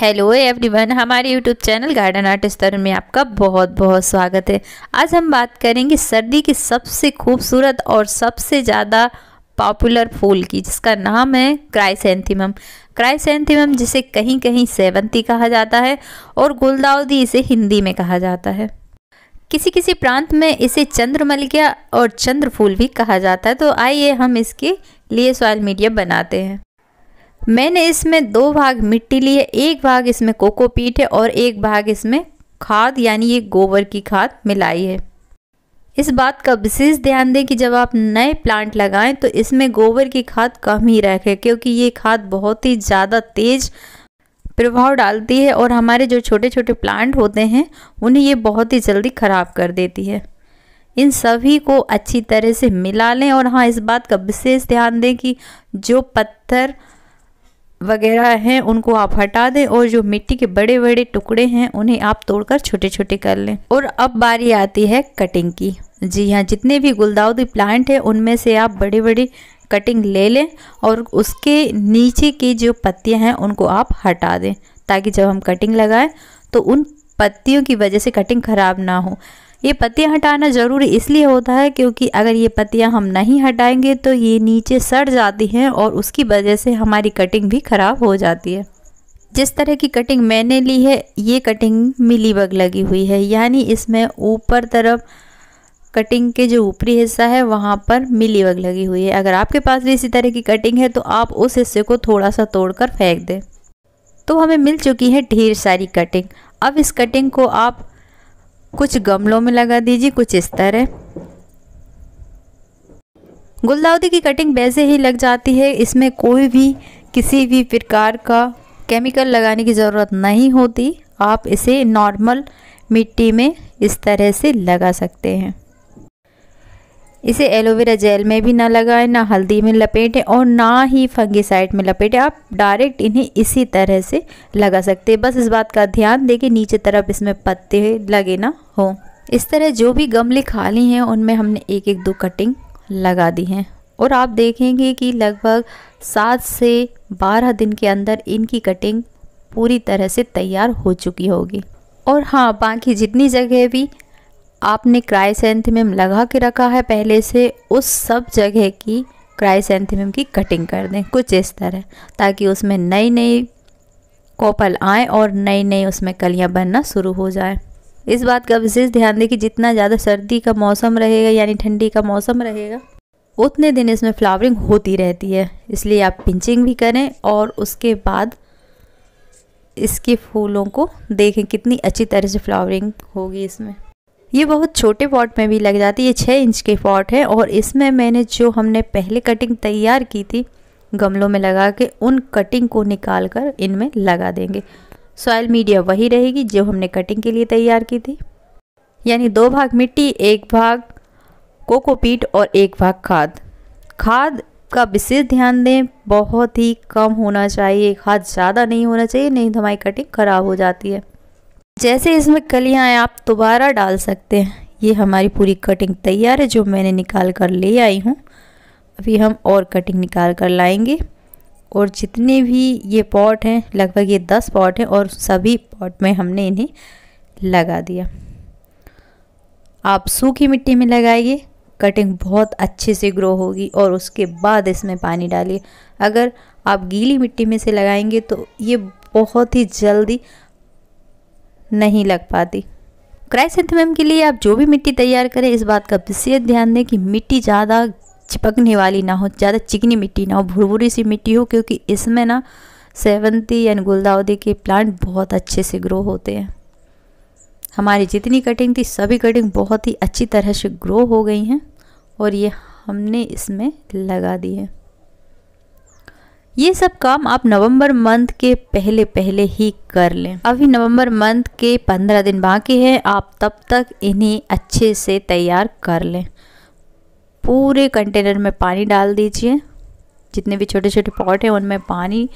hello everyone हमारे YouTube channel garden artist Tarun में आपका बहुत बहुत स्वागत है आज हम बात करेंगे सर्दी के सबसे खूबसूरत और सबसे ज़्यादा पॉपुलर फूल की जिसका नाम है क्राइसेंथिमम क्राइसेंथिमम जिसे कहीं कहीं सेवंती कहा जाता है और गुलदाउदी इसे हिंदी में कहा जाता है किसी किसी प्रांत में इसे चंद्रमलिका और चंद्र भी कहा जाता है तो आइए हम इसके लिए सॉयल मीडिया बनाते हैं मैंने इसमें दो भाग मिट्टी ली है एक भाग इसमें कोकोपीट है और एक भाग इसमें खाद यानी ये गोबर की खाद मिलाई है इस बात का विशेष ध्यान दें कि जब आप नए प्लांट लगाएं तो इसमें गोबर की खाद कम ही रखें क्योंकि ये खाद बहुत ही ज़्यादा तेज़ प्रभाव डालती है और हमारे जो छोटे छोटे प्लांट होते हैं उन्हें ये बहुत ही जल्दी ख़राब कर देती है इन सभी को अच्छी तरह से मिला लें और हाँ इस बात का विशेष ध्यान दें कि जो पत्थर वगैरह हैं उनको आप हटा दें और जो मिट्टी के बड़े बड़े टुकड़े हैं उन्हें आप तोड़कर छोटे छोटे कर लें और अब बारी आती है कटिंग की जी हाँ जितने भी गुलदाउदी प्लांट हैं उनमें से आप बड़े बड़े कटिंग ले लें और उसके नीचे की जो पत्तियां हैं उनको आप हटा दें ताकि जब हम कटिंग लगाएं तो उन पत्तियों की वजह से कटिंग ख़राब ना हो ये पत्तियाँ हटाना ज़रूरी इसलिए होता है क्योंकि अगर ये पत्तियाँ हम नहीं हटाएंगे तो ये नीचे सड़ जाती हैं और उसकी वजह से हमारी कटिंग भी ख़राब हो जाती है जिस तरह की कटिंग मैंने ली है ये कटिंग मिली बग लगी हुई है यानी इसमें ऊपर तरफ कटिंग के जो ऊपरी हिस्सा है वहाँ पर मिली बग लगी हुई है अगर आपके पास भी इसी तरह की कटिंग है तो आप उस हिस्से को थोड़ा सा तोड़कर फेंक दें तो हमें मिल चुकी है ढेर सारी कटिंग अब इस कटिंग को आप कुछ गमलों में लगा दीजिए कुछ इस तरह गुलदाउदी की कटिंग वैसे ही लग जाती है इसमें कोई भी किसी भी प्रकार का केमिकल लगाने की ज़रूरत नहीं होती आप इसे नॉर्मल मिट्टी में इस तरह से लगा सकते हैं इसे एलोवेरा जेल में भी ना लगाएं ना हल्दी में लपेटें और ना ही फंगीसाइड में लपेटें आप डायरेक्ट इन्हें इसी तरह से लगा सकते हैं बस इस बात का ध्यान दें कि नीचे तरफ इसमें पत्ते लगे ना हो इस तरह जो भी गमले खाली हैं उनमें हमने एक एक दो कटिंग लगा दी हैं और आप देखेंगे कि लगभग सात से बारह दिन के अंदर इनकी कटिंग पूरी तरह से तैयार हो चुकी होगी और हाँ बाकी जितनी जगह भी आपने क्राइसेंथेमम लगा के रखा है पहले से उस सब जगह की क्राइसेंथेमम की कटिंग कर दें कुछ इस तरह ताकि उसमें नई नई कोपल आए और नई नई उसमें कलियां बनना शुरू हो जाए इस बात का विशेष ध्यान दें कि जितना ज़्यादा सर्दी का मौसम रहेगा यानी ठंडी का मौसम रहेगा उतने दिन इसमें फ्लावरिंग होती रहती है इसलिए आप पिंचिंग भी करें और उसके बाद इसके फूलों को देखें कितनी अच्छी तरह से फ्लावरिंग होगी इसमें ये बहुत छोटे पॉट में भी लग जाती है ये छः इंच के पॉट है और इसमें मैंने जो हमने पहले कटिंग तैयार की थी गमलों में लगा के उन कटिंग को निकाल कर इनमें लगा देंगे सॉयल मीडिया वही रहेगी जो हमने कटिंग के लिए तैयार की थी यानी दो भाग मिट्टी एक भाग कोकोपीट और एक भाग खाद खाद का विशेष ध्यान दें बहुत ही कम होना चाहिए खाद ज़्यादा नहीं होना चाहिए नहीं तो हमारी कटिंग ख़राब हो जाती है जैसे इसमें कलियाँ आप दोबारा डाल सकते हैं ये हमारी पूरी कटिंग तैयार है जो मैंने निकाल कर ले आई हूँ अभी हम और कटिंग निकाल कर लाएंगे और जितने भी ये पॉट हैं लगभग ये दस पॉट हैं और सभी पॉट में हमने इन्हें लगा दिया आप सूखी मिट्टी में लगाइए कटिंग बहुत अच्छे से ग्रो होगी और उसके बाद इसमें पानी डालिए अगर आप गीली मिट्टी में से लगाएंगे तो ये बहुत ही जल्दी नहीं लग पाती क्राइसेंथम के लिए आप जो भी मिट्टी तैयार करें इस बात का विशेष ध्यान दें कि मिट्टी ज़्यादा चिपकने वाली ना हो ज़्यादा चिकनी मिट्टी ना हो भुरभुरी सी मिट्टी हो क्योंकि इसमें ना सेवंती एंड गुलदाउदी के प्लांट बहुत अच्छे से ग्रो होते हैं हमारी जितनी कटिंग थी सभी कटिंग बहुत ही अच्छी तरह से ग्रो हो गई हैं और ये हमने इसमें लगा दी है ये सब काम आप नवंबर मंथ के पहले पहले ही कर लें अभी नवंबर मंथ के पंद्रह दिन बाकी हैं आप तब तक इन्हें अच्छे से तैयार कर लें पूरे कंटेनर में पानी डाल दीजिए जितने भी छोटे छोटे पॉट हैं उनमें पानी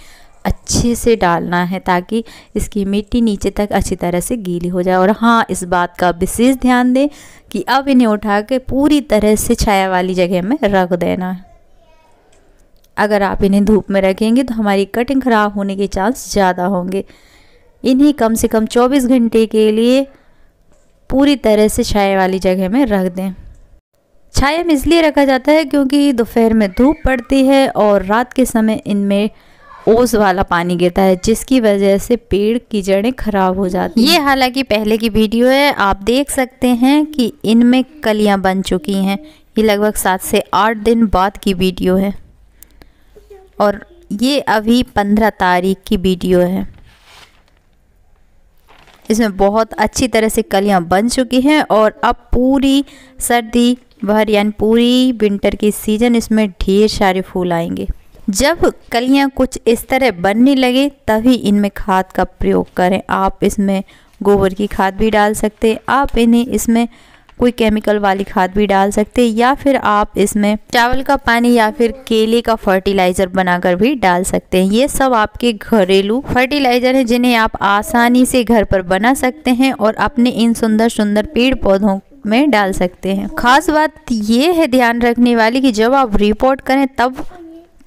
अच्छे से डालना है ताकि इसकी मिट्टी नीचे तक अच्छी तरह से गीली हो जाए और हाँ इस बात का विशेष ध्यान दें कि अब इन्हें उठा के पूरी तरह से छाया वाली जगह में रख देना है अगर आप इन्हें धूप में रखेंगे तो हमारी कटिंग ख़राब होने के चांस ज़्यादा होंगे इन्हें कम से कम 24 घंटे के लिए पूरी तरह से छाया वाली जगह में रख दें छाया में इसलिए रखा जाता है क्योंकि दोपहर में धूप पड़ती है और रात के समय इनमें ओस वाला पानी गिरता है जिसकी वजह से पेड़ की जड़ें खराब हो जाती हैं ये हालांकि पहले की वीडियो है आप देख सकते हैं कि इनमें कलियां बन चुकी हैं ये लगभग सात से आठ दिन बाद की वीडियो है और ये अभी पंद्रह तारीख की वीडियो है इसमें बहुत अच्छी तरह से कलियां बन चुकी हैं और अब पूरी सर्दी भर यानी पूरी विंटर की सीज़न इसमें ढेर सारे फूल आएंगे जब कलियां कुछ इस तरह बनने लगे तभी इनमें खाद का प्रयोग करें आप इसमें गोबर की खाद भी डाल सकते हैं आप इन्हें इसमें कोई केमिकल वाली खाद भी डाल सकते हैं या फिर आप इसमें चावल का पानी या फिर केले का फर्टिलाइज़र बनाकर भी डाल सकते हैं ये सब आपके घरेलू फर्टिलाइज़र हैं जिन्हें आप आसानी से घर पर बना सकते हैं और अपने इन सुंदर सुंदर पेड़ पौधों में डाल सकते हैं खास बात ये है ध्यान रखने वाली कि जब आप रिपोर्ट करें तब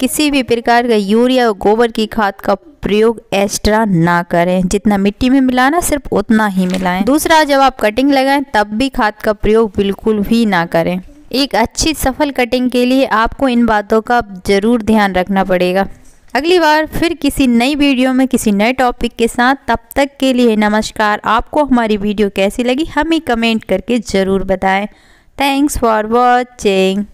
किसी भी प्रकार का यूरिया और गोबर की खाद का प्रयोग एक्स्ट्रा ना करें जितना मिट्टी में मिलाना सिर्फ उतना ही मिलाएं दूसरा जब आप कटिंग लगाएं तब भी खाद का प्रयोग बिल्कुल भी ना करें एक अच्छी सफल कटिंग के लिए आपको इन बातों का ज़रूर ध्यान रखना पड़ेगा अगली बार फिर किसी नई वीडियो में किसी नए टॉपिक के साथ तब तक के लिए नमस्कार आपको हमारी वीडियो कैसी लगी हमें कमेंट करके ज़रूर बताएं थैंक्स फॉर वॉचिंग